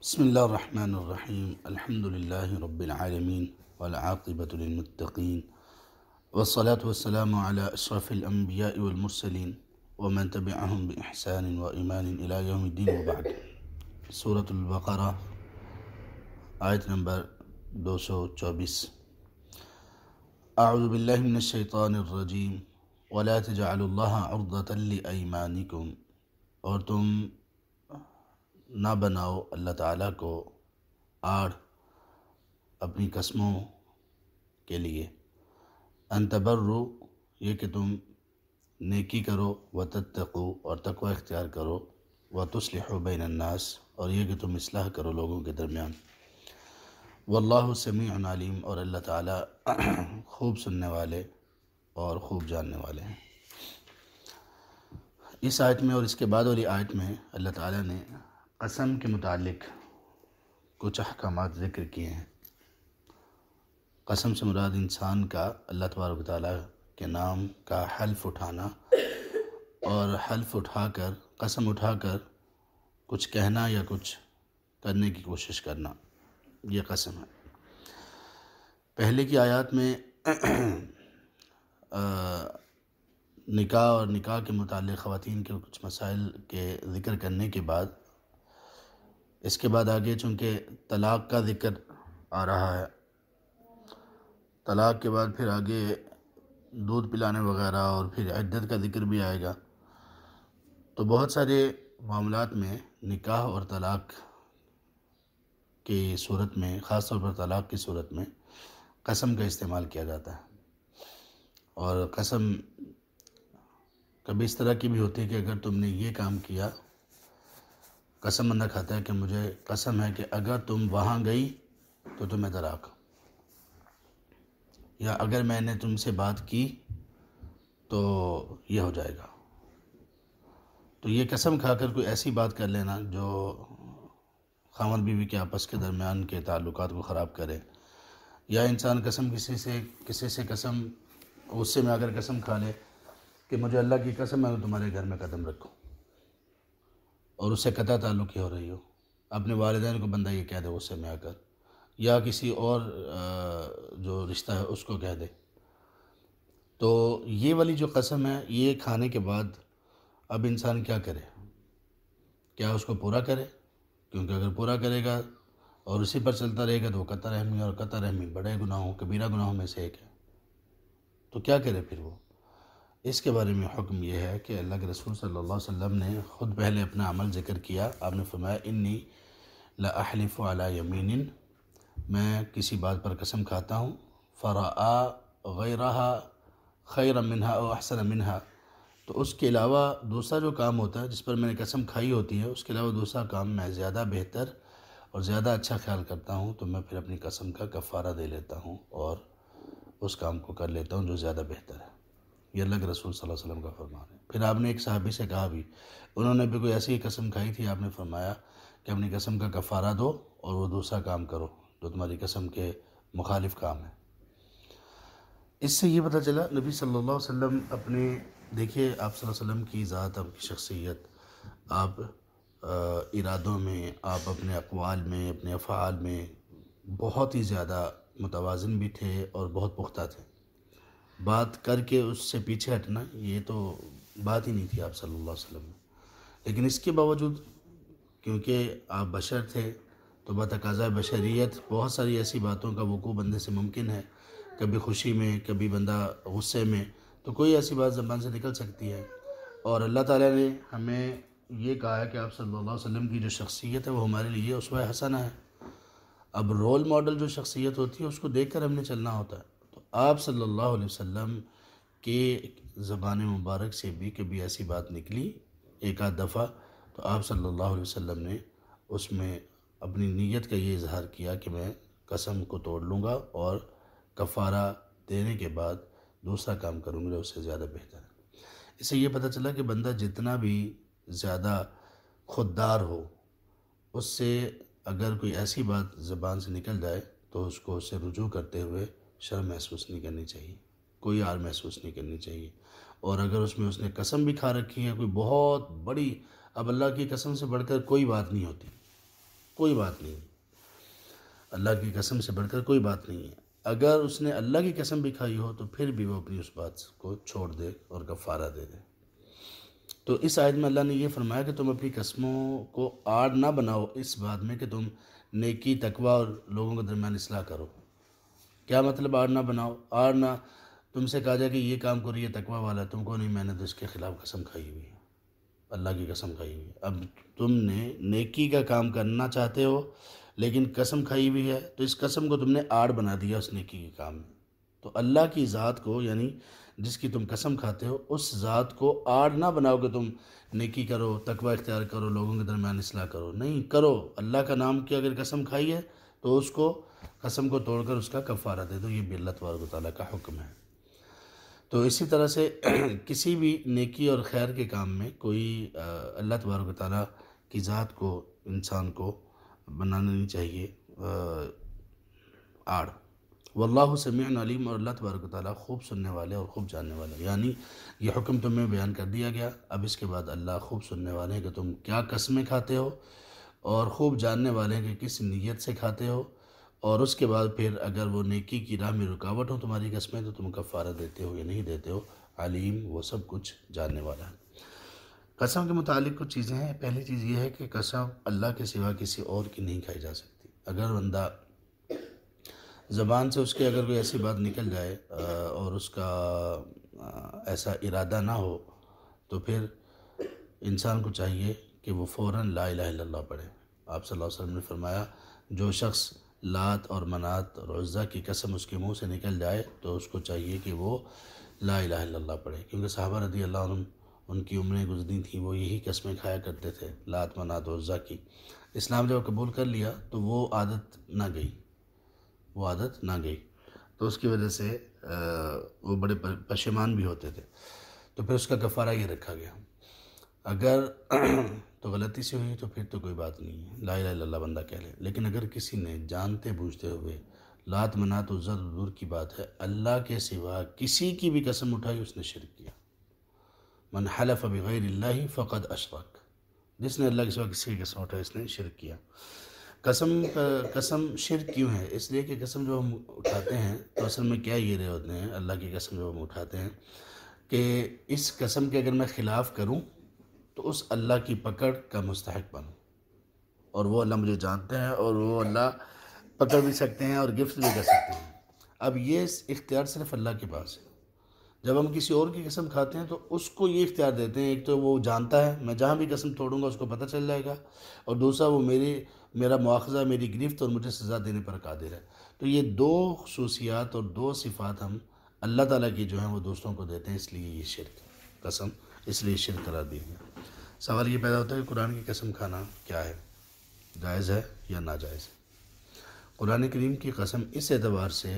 بسم الله الرحمن الرحيم الحمد لله رب العالمين والعاقبة للمتقين والصلاة والسلام على أشرف الأنبياء والمرسلين ومن تبعهم بإحسان وإيمان إلى يوم الدين وبعد سورة البقرة آية نمبر 224 أعوذ بالله من الشيطان الرجيم ولا تجعلوا الله عرضة لأيمانكم اور تم نہ بناؤ اللہ تعالیٰ کو آڑ اپنی قسموں کے لیے انتبر یہ کہ تم نیکی کرو و تتقو اور تقوی اختیار کرو و تسلح بین الناس اور یہ کہ تم اصلاح کرو لوگوں کے درمیان واللہ اللہ سمیع علیم اور اللہ تعالیٰ خوب سننے والے اور خوب جاننے والے ہیں اس آیت میں اور اس کے بعد والی آیت میں اللہ تعالیٰ نے قسم کے متعلق کچھ احکامات ذکر کیے ہیں قسم سے مراد انسان کا اللہ تبارک تعالیٰ کے نام کا حلف اٹھانا اور حلف اٹھا کر قسم اٹھا کر کچھ کہنا یا کچھ کرنے کی کوشش کرنا یہ قسم ہے پہلے کی آیات میں نکاح اور نکاح کے متعلق خواتین کے کچھ مسائل کے ذکر کرنے کے بعد اس کے بعد آگے چونکہ طلاق کا ذکر آ رہا ہے طلاق کے بعد پھر آگے دودھ پلانے وغیرہ اور پھر عدد کا ذکر بھی آئے گا تو بہت سارے معاملات میں نکاح اور طلاق کی صورت میں خاص طور پر طلاق کی صورت میں قسم کا استعمال کیا جاتا ہے اور قسم کبھی اس طرح کی بھی ہوتی ہے کہ اگر تم نے یہ کام کیا قسم اندر کھاتا ہے کہ مجھے قسم ہے کہ اگر تم وہاں گئی تو تمہیں طلاق یا اگر میں نے تم سے بات کی تو یہ ہو جائے گا تو یہ قسم کھا کر کوئی ایسی بات کر لینا جو خامد بیوی کے آپس کے درمیان کے تعلقات کو خراب کرے یا انسان قسم کسی سے کسی سے قسم سے میں اگر قسم کھا لے کہ مجھے اللہ کی قسم ہے تو تمہارے گھر میں قدم رکھوں اور اس سے قطع تعلق ہی ہو رہی ہو اپنے والدین کو بندہ یہ کہہ دے سے میں آ کر یا کسی اور جو رشتہ ہے اس کو کہہ دے تو یہ والی جو قسم ہے یہ کھانے کے بعد اب انسان کیا کرے کیا اس کو پورا کرے کیونکہ اگر پورا کرے گا اور اسی پر چلتا رہے گا تو وہ قطع رحمی اور قطع رحمی بڑے گناہوں کبیرہ گناہوں میں سے ایک ہے تو کیا کرے پھر وہ اس کے بارے میں حکم یہ ہے کہ اللہ کے رسول صلی اللہ علیہ وسلم نے خود پہلے اپنا عمل ذکر کیا آپ نے فرمایا انی لا احلف علی یمین میں کسی بات پر قسم کھاتا ہوں فرا آ غیر منہا او احسن امنہا تو اس کے علاوہ دوسرا جو کام ہوتا ہے جس پر میں نے قسم کھائی ہوتی ہے اس کے علاوہ دوسرا کام میں زیادہ بہتر اور زیادہ اچھا خیال کرتا ہوں تو میں پھر اپنی قسم کا کفارہ دے لیتا ہوں اور اس کام کو کر لیتا ہوں جو زیادہ بہتر ہے یہ الگ رسول صلی اللہ علیہ وسلم کا فرمان ہے پھر آپ نے ایک صحابی سے کہا بھی انہوں نے بھی کوئی ایسی قسم کھائی تھی آپ نے فرمایا کہ اپنی قسم کا کفارہ دو اور وہ دوسرا کام کرو جو تمہاری قسم کے مخالف کام ہے اس سے یہ پتہ چلا نبی صلی اللہ علیہ وسلم اپنے دیکھیے آپ صلی اللہ علیہ وسلم کی ذات آپ کی شخصیت آپ ارادوں میں آپ اپنے اقوال میں اپنے افعال میں بہت ہی زیادہ متوازن بھی تھے اور بہت پختہ تھے بات کر کے اس سے پیچھے ہٹنا یہ تو بات ہی نہیں تھی آپ صلی اللہ علیہ وسلم لیکن اس کے باوجود کیونکہ آپ بشر تھے تو بات بشریت بہت ساری ایسی باتوں کا وقوع بندے سے ممکن ہے کبھی خوشی میں کبھی بندہ غصے میں تو کوئی ایسی بات زبان سے نکل سکتی ہے اور اللہ تعالیٰ نے ہمیں یہ کہا ہے کہ آپ صلی اللہ علیہ وسلم کی جو شخصیت ہے وہ ہمارے لیے اسوہ اس ہے اب رول ماڈل جو شخصیت ہوتی ہے اس کو دیکھ کر ہم نے چلنا ہوتا ہے آپ صلی اللہ علیہ وسلم کے زبان مبارک سے بھی کبھی ایسی بات نکلی ایک آدھ دفعہ تو آپ صلی اللہ علیہ وسلم نے اس میں اپنی نیت کا یہ اظہار کیا کہ میں قسم کو توڑ لوں گا اور کفارہ دینے کے بعد دوسرا کام کروں گا اس سے زیادہ بہتر ہے اس سے یہ پتہ چلا کہ بندہ جتنا بھی زیادہ خوددار ہو اس سے اگر کوئی ایسی بات زبان سے نکل جائے تو اس کو اس سے رجوع کرتے ہوئے شرم محسوس نہیں کرنی چاہیے کوئی آر محسوس نہیں کرنی چاہیے اور اگر اس میں اس نے قسم بھی کھا رکھی ہے کوئی بہت بڑی اب اللہ کی قسم سے بڑھ کر کوئی بات نہیں ہوتی کوئی بات نہیں اللہ کی قسم سے بڑھ کر کوئی بات نہیں ہے اگر اس نے اللہ کی قسم بھی کھائی ہو تو پھر بھی وہ اپنی اس بات کو چھوڑ دے اور کفارہ دے دے تو اس آیت میں اللہ نے یہ فرمایا کہ تم اپنی قسموں کو آڑ نہ بناؤ اس بات میں کہ تم نیکی تقوی اور لوگوں کے درمیان اصلاح کرو کیا مطلب آڑ نہ بناؤ آڑ نہ تم سے کہا جائے کہ یہ کام کرو یہ تقوی والا تم کو نہیں میں نے تو اس کے خلاف قسم کھائی ہوئی ہے اللہ کی قسم کھائی ہوئی ہے اب تم نے نیکی کا کام کرنا چاہتے ہو لیکن قسم کھائی ہوئی ہے تو اس قسم کو تم نے آڑ بنا دیا اس نیکی کے کام میں تو اللہ کی ذات کو یعنی جس کی تم قسم کھاتے ہو اس ذات کو آڑ نہ بناؤ کہ تم نیکی کرو تقوی اختیار کرو لوگوں کے درمیان اصلاح کرو نہیں کرو اللہ کا نام کی اگر قسم کھائی ہے تو اس کو قسم کو توڑ کر اس کا کفارہ دے دو یہ بھی اللہ تبارک و تعالیٰ کا حکم ہے تو اسی طرح سے کسی بھی نیکی اور خیر کے کام میں کوئی اللہ تبارک و تعالیٰ کی ذات کو انسان کو بنانا نہیں چاہیے آڑ واللہ میں علیم اور اللہ تبارک و تعالیٰ خوب سننے والے اور خوب جاننے والے یعنی یہ حکم تمہیں بیان کر دیا گیا اب اس کے بعد اللہ خوب سننے والے ہیں کہ تم کیا قسمیں کھاتے ہو اور خوب جاننے والے ہیں کہ کس نیت سے کھاتے ہو اور اس کے بعد پھر اگر وہ نیکی کی راہ میں رکاوٹ ہو تمہاری قسمیں تو تم کفارہ دیتے ہو یا نہیں دیتے ہو علیم وہ سب کچھ جاننے والا ہے قسم کے متعلق کچھ چیزیں ہیں پہلی چیز یہ ہے کہ قسم اللہ کے سوا کسی اور کی نہیں کھائی جا سکتی اگر بندہ زبان سے اس کے اگر کوئی ایسی بات نکل جائے اور اس کا ایسا ارادہ نہ ہو تو پھر انسان کو چاہیے کہ وہ فوراً لا الہ الا اللہ پڑھے آپ صلی اللہ علیہ وسلم نے فرمایا جو شخص لات اور منات اور عزا کی قسم اس کے منہ سے نکل جائے تو اس کو چاہیے کہ وہ لا الہ الا اللہ پڑھے کیونکہ صحابہ رضی اللہ عنہ ان کی عمریں گزری تھیں وہ یہی قسمیں کھایا کرتے تھے لات منات عزا کی اسلام جب قبول کر لیا تو وہ عادت نہ گئی وہ عادت نہ گئی تو اس کی وجہ سے وہ بڑے پشمان بھی ہوتے تھے تو پھر اس کا کفارہ یہ رکھا گیا اگر تو غلطی سے ہوئی تو پھر تو کوئی بات نہیں ہے لا الا اللہ بندہ کہہ لے لیکن اگر کسی نے جانتے بوجھتے ہوئے لات منا تو زر دور کی بات ہے اللہ کے سوا کسی کی بھی قسم اٹھائی اس نے شرک کیا من حلف بغیر اللہ فقط اشفق جس نے اللہ کے سوا کسی کی قسم اٹھائی اس نے شرک کیا قسم قسم شرک کیوں ہے اس لیے کہ قسم جو ہم اٹھاتے ہیں تو اصل میں کیا یہ رہے ہوتے ہیں اللہ کی قسم جو ہم اٹھاتے ہیں کہ اس قسم کے اگر میں خلاف کروں تو اس اللہ کی پکڑ کا مستحق بنو اور وہ اللہ مجھے جانتے ہیں اور وہ اللہ پکڑ بھی سکتے ہیں اور گفٹ بھی کر سکتے ہیں اب یہ اختیار صرف اللہ کے پاس ہے جب ہم کسی اور کی قسم کھاتے ہیں تو اس کو یہ اختیار دیتے ہیں ایک تو وہ جانتا ہے میں جہاں بھی قسم توڑوں گا اس کو پتہ چل جائے گا اور دوسرا وہ میری میرا مواخذہ میری گرفت اور مجھے سزا دینے پر قادر ہے تو یہ دو خصوصیات اور دو صفات ہم اللہ تعالیٰ کی جو ہیں وہ دوسروں کو دیتے ہیں اس لیے یہ شرک قسم اس لیے شرک قرار دی گیا سوال یہ پیدا ہوتا ہے کہ قرآن کی قسم کھانا کیا ہے جائز ہے یا ناجائز ہے قرآن کریم کی قسم اس اعتبار سے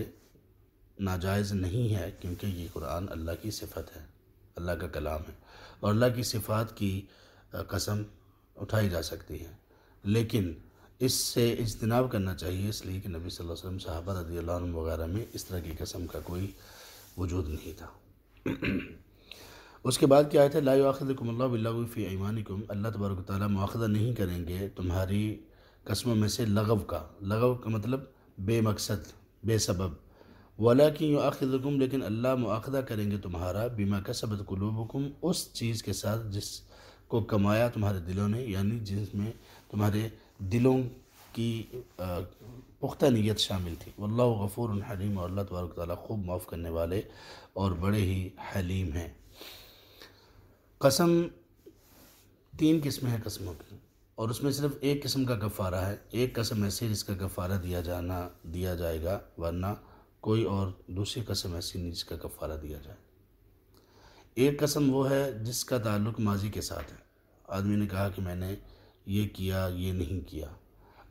ناجائز نہیں ہے کیونکہ یہ قرآن اللہ کی صفت ہے اللہ کا کلام ہے اور اللہ کی صفات کی قسم اٹھائی جا سکتی ہے لیکن اس سے اجتناب کرنا چاہیے اس لیے کہ نبی صلی اللہ علیہ وسلم صحابہ رضی اللہ عنہ وغیرہ میں اس طرح کی قسم کا کوئی وجود نہیں تھا اس کے بعد کیا آئے تھے لا آخر اللہ بلّہ فی ایمانکم اللہ تبارک و تعالیٰ مواخذہ نہیں کریں گے تمہاری قسموں میں سے لغو کا لغو کا مطلب بے مقصد بے سبب ولا کی آخر لیکن اللہ مواخذہ کریں گے تمہارا بیمہ کسبت سبت اس چیز کے ساتھ جس کو کمایا تمہارے دلوں نے یعنی جس میں تمہارے دلوں کی پختہ نیت شامل تھی واللہ غفور حلیم اور اللہ تبارک و تعالیٰ خوب معاف کرنے والے اور بڑے ہی حلیم ہیں قسم تین قسمیں ہیں قسموں کی اور اس میں صرف ایک قسم کا گفارہ ہے ایک قسم ایسی جس کا گفارہ دیا جانا دیا جائے گا ورنہ کوئی اور دوسری قسم ایسی نہیں جس کا گفارہ دیا جائے ایک قسم وہ ہے جس کا تعلق ماضی کے ساتھ ہے آدمی نے کہا کہ میں نے یہ کیا یہ نہیں کیا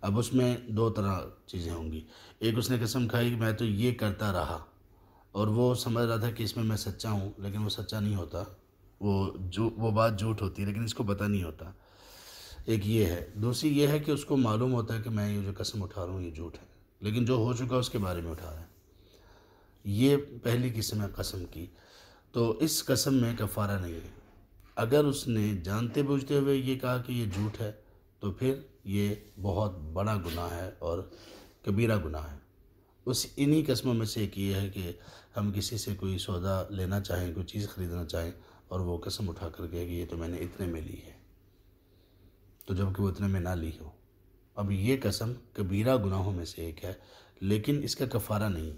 اب اس میں دو طرح چیزیں ہوں گی ایک اس نے قسم کھائی کہ میں تو یہ کرتا رہا اور وہ سمجھ رہا تھا کہ اس میں میں سچا ہوں لیکن وہ سچا نہیں ہوتا وہ جو وہ بات جھوٹ ہوتی ہے لیکن اس کو پتہ نہیں ہوتا ایک یہ ہے دوسری یہ ہے کہ اس کو معلوم ہوتا ہے کہ میں یہ جو قسم اٹھا رہا ہوں یہ جھوٹ ہے لیکن جو ہو چکا ہے اس کے بارے میں اٹھا رہا ہے یہ پہلی قسم ہے قسم کی تو اس قسم میں کفارہ نہیں ہے اگر اس نے جانتے بوجھتے ہوئے یہ کہا کہ یہ جھوٹ ہے تو پھر یہ بہت بڑا گناہ ہے اور کبیرہ گناہ ہے اس انہی قسموں میں سے ایک یہ ہے کہ ہم کسی سے کوئی سودا لینا چاہیں کوئی چیز خریدنا چاہیں اور وہ قسم اٹھا کر کہ یہ تو میں نے اتنے میں لی ہے تو جب کہ وہ اتنے میں نہ لی ہو اب یہ قسم کبیرہ گناہوں میں سے ایک ہے لیکن اس کا کفارہ نہیں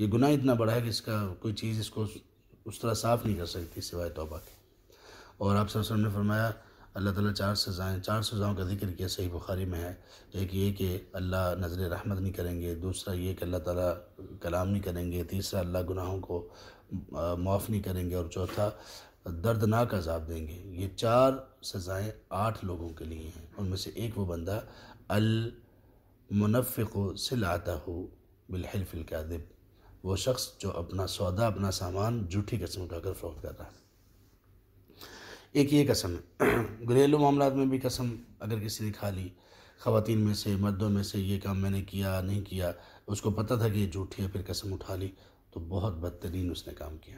یہ گناہ اتنا بڑا ہے کہ اس کا کوئی چیز اس کو اس طرح صاف نہیں کر سکتی سوائے توبہ کے اور آپ صلی اللہ علیہ وسلم نے فرمایا اللہ تعالیٰ چار سزائیں چار سزاؤں کا ذکر کیا صحیح بخاری میں ہے ایک یہ کہ اللہ نظر رحمت نہیں کریں گے دوسرا یہ کہ اللہ تعالیٰ کلام نہیں کریں گے تیسرا اللہ گناہوں کو معاف نہیں کریں گے اور چوتھا دردناک عذاب دیں گے یہ چار سزائیں آٹھ لوگوں کے لیے ہیں ان میں سے ایک وہ بندہ المنفق سے لاتا ہو بالحلف فلکا وہ شخص جو اپنا سودا اپنا سامان جھوٹی قسم اٹھا کر فروخت کر رہا ایک یہ قسم ہے گھریلو معاملات میں بھی قسم اگر کسی نے کھا لی خواتین میں سے مردوں میں سے یہ کام میں نے کیا نہیں کیا اس کو پتہ تھا کہ یہ جھوٹی ہے پھر قسم اٹھا لی تو بہت بدترین اس نے کام کیا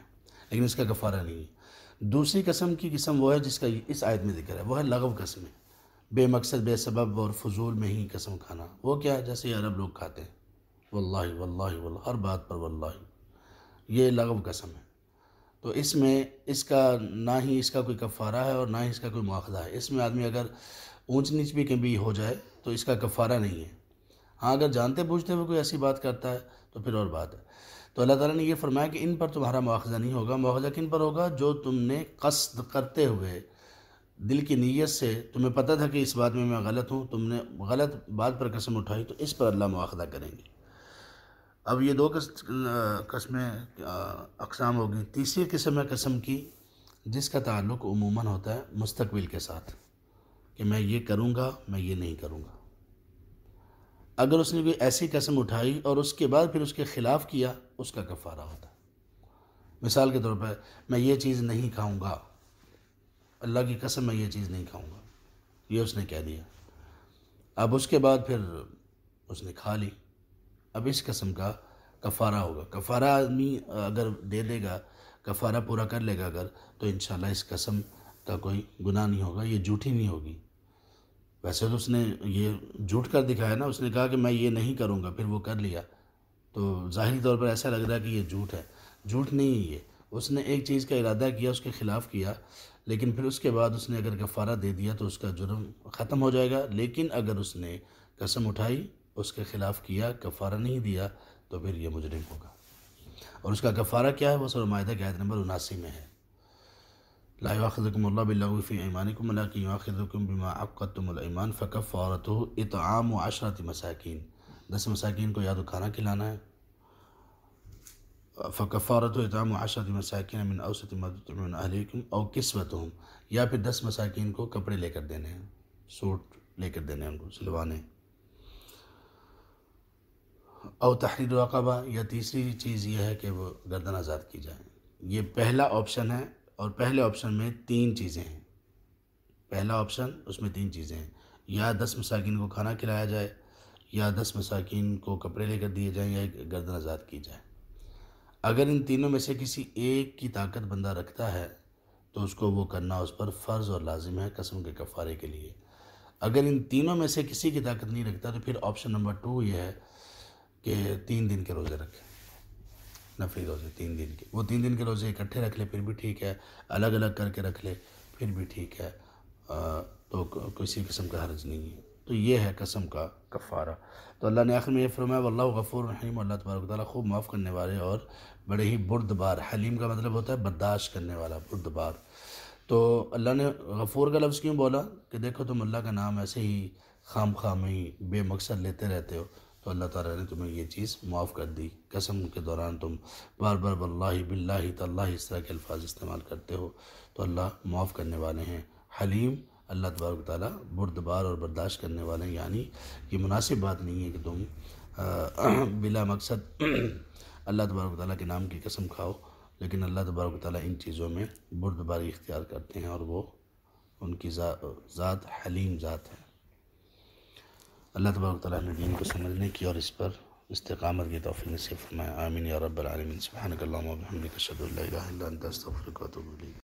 لیکن اس کا کفارہ نہیں ہے دوسری قسم کی قسم وہ ہے جس کا اس آیت میں ذکر ہے وہ ہے لغو قسمیں بے مقصد بے سبب اور فضول میں ہی قسم کھانا وہ کیا ہے جیسے عرب لوگ کھاتے ہیں واللہ واللہ واللہ ہر بات پر واللہ یہ لغو قسم ہے تو اس میں اس کا نہ ہی اس کا کوئی کفارہ ہے اور نہ ہی اس کا کوئی مواخذہ ہے اس میں آدمی اگر اونچ نیچ بھی کبھی ہو جائے تو اس کا کفارہ نہیں ہے ہاں اگر جانتے بوجھتے ہوئے کوئی ایسی بات کرتا ہے تو پھر اور بات ہے تو اللہ تعالیٰ نے یہ فرمایا کہ ان پر تمہارا مواخذہ نہیں ہوگا مواخذہ کن پر ہوگا جو تم نے قصد کرتے ہوئے دل کی نیت سے تمہیں پتہ تھا کہ اس بات میں میں غلط ہوں تم نے غلط بات پر قسم اٹھائی تو اس پر اللہ مواخذہ کریں گے اب یہ دو قسمیں اقسام ہوگی تیسری قسم ہے قسم کی جس کا تعلق عموماً ہوتا ہے مستقبل کے ساتھ کہ میں یہ کروں گا میں یہ نہیں کروں گا اگر اس نے کوئی ایسی قسم اٹھائی اور اس کے بعد پھر اس کے خلاف کیا اس کا کفارہ ہوتا مثال کے طور پر میں یہ چیز نہیں کھاؤں گا اللہ کی قسم میں یہ چیز نہیں کھاؤں گا یہ اس نے کہہ دیا اب اس کے بعد پھر اس نے کھا لی اب اس قسم کا کفارہ ہوگا کفارہ آدمی اگر دے دے گا کفارہ پورا کر لے گا اگر تو انشاءاللہ اس قسم کا کوئی گناہ نہیں ہوگا یہ جھوٹی نہیں ہوگی ویسے تو اس نے یہ جھوٹ کر دکھایا نا اس نے کہا کہ میں یہ نہیں کروں گا پھر وہ کر لیا تو ظاہری طور پر ایسا لگ رہا ہے کہ یہ جھوٹ ہے جھوٹ نہیں یہ اس نے ایک چیز کا ارادہ کیا اس کے خلاف کیا لیکن پھر اس کے بعد اس نے اگر کفارہ دے دیا تو اس کا جرم ختم ہو جائے گا لیکن اگر اس نے قسم اٹھائی اس کے خلاف کیا کفارہ نہیں دیا تو پھر یہ مجرم ہوگا اور اس کا کفارہ کیا ہے وہ سرمایہ عید نمبر اناسی میں ہے لا يؤاخذكم الله باللغو في ايمانكم ولكن يؤاخذكم بما عقدتم الايمان فكفارته اطعام عشرة مساكين دس مساكين کو یاد کھانا کھلانا ہے فکفارت اطعام عشرة اتمام من اوسط ما تطعمون اهليكم او كسوتهم یا پھر دس مساکین کو کپڑے لے کر دینے ہیں سوٹ لے کر دینے ان کو سلوانے او تحریر رقبہ یا تیسری چیز یہ ہے کہ وہ گردن آزاد کی جائے یہ پہلا آپشن ہے اور پہلے آپشن میں تین چیزیں ہیں پہلا آپشن اس میں تین چیزیں ہیں یا دس مساکین کو کھانا کھلایا جائے یا دس مساکین کو کپڑے لے کر دیے جائیں یا گردن آزاد کی جائے اگر ان تینوں میں سے کسی ایک کی طاقت بندہ رکھتا ہے تو اس کو وہ کرنا اس پر فرض اور لازم ہے قسم کے کفارے کے لیے اگر ان تینوں میں سے کسی کی طاقت نہیں رکھتا تو پھر آپشن نمبر ٹو یہ ہے کہ تین دن کے روزے رکھیں نفلی روزے تین دن کے وہ تین دن کے روزے اکٹھے رکھ لے پھر بھی ٹھیک ہے الگ الگ کر کے رکھ لے پھر بھی ٹھیک ہے تو کسی قسم کا حرض نہیں ہے تو یہ ہے قسم کا کفارہ تو اللہ نے آخر میں یہ فرمایا اللہ غفور رحیم اللہ تبارک تعالیٰ خوب معاف کرنے والے اور بڑے ہی برد بار حلیم کا مطلب ہوتا ہے برداشت کرنے والا برد بار تو اللہ نے غفور کا لفظ کیوں بولا کہ دیکھو تم اللہ کا نام ایسے ہی خام خام ہی بے مقصد لیتے رہتے ہو تو اللہ تعالیٰ نے تمہیں یہ چیز معاف کر دی قسم کے دوران تم بار بار واللہ باللہ تاللہ اس طرح کے الفاظ استعمال کرتے ہو تو اللہ معاف کرنے والے ہیں حلیم اللہ تبارک تعالیٰ بردبار اور برداشت کرنے والے ہیں یعنی یہ مناسب بات نہیں ہے کہ تم بلا مقصد اللہ تبارک تعالیٰ کے نام کی قسم کھاؤ لیکن اللہ تبارک تعالیٰ ان چیزوں میں بردباری اختیار کرتے ہیں اور وہ ان کی ذات حلیم ذات ہے اللہ تبارک تعالیٰ نے دین کو سمجھنے کی اور اس پر استقامت کی توفیق نصیب فرمائے آمین یا رب العالمین سبحانک اللہم و استحکامت کے تحفے الہ الا انت استغفرک و اتوب الیک